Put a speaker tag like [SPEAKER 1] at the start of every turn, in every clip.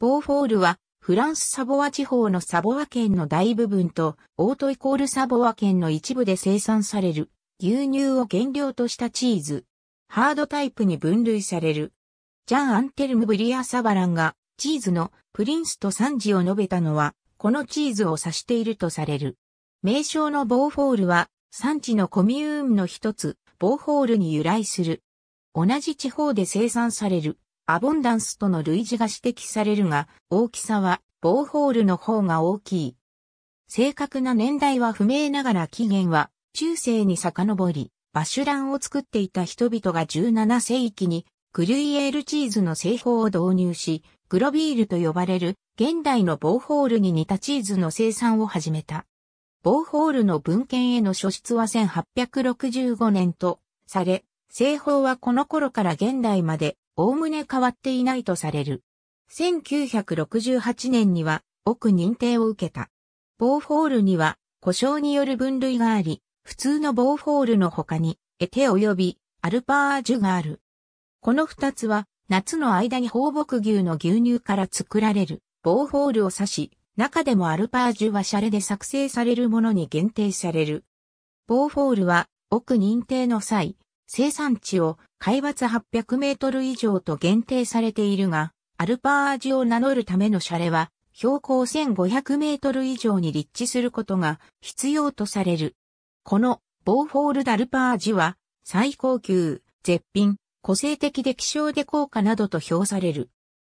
[SPEAKER 1] ボーフォールは、フランス
[SPEAKER 2] サボワ地方のサボワ県の大部分と、オートイコールサボワ県の一部で生産される、牛乳を原料としたチーズ。ハードタイプに分類される。ジャン・アンテルム・ブリア・サバランが、チーズのプリンスとサンジを述べたのは、このチーズを指しているとされる。名称のボーフォールは、産地のコミューンの一つ、ボーフォールに由来する。同じ地方で生産されるアボンダンスとの類似が指摘されるが、大きさはボーホールの方が大きい。正確な年代は不明ながら起源は中世に遡り、バシュランを作っていた人々が17世紀にグリュイエールチーズの製法を導入し、グロビールと呼ばれる現代のボーホールに似たチーズの生産を始めた。ボーホールの文献への書出は1865年とされ、製法はこの頃から現代までおおむね変わっていないとされる。1968年には、奥認定を受けた。ボーフォールには、故障による分類があり、普通のボーフォールの他に、エテ及びアルパージュがある。この二つは、夏の間に放牧牛の牛乳から作られる、ボーフォールを指し、中でもアルパージュはシャレで作成されるものに限定される。ボーフォールは、奥認定の際、生産地を海抜800メートル以上と限定されているが、アルパージを名乗るためのシャレは、標高1500メートル以上に立地することが必要とされる。このボーフォールダルパージは最高級、絶品、個性的で希少で高価などと評される。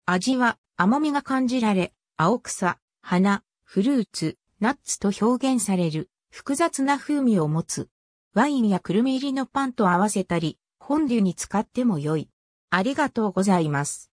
[SPEAKER 2] 味は甘みが感じられ、青草、花、フルーツ、ナッツと表現される複雑な風味を持つ。ワインやクルミ入りのパンと合わせたり、本流に使っても良い。
[SPEAKER 1] ありがとうございます。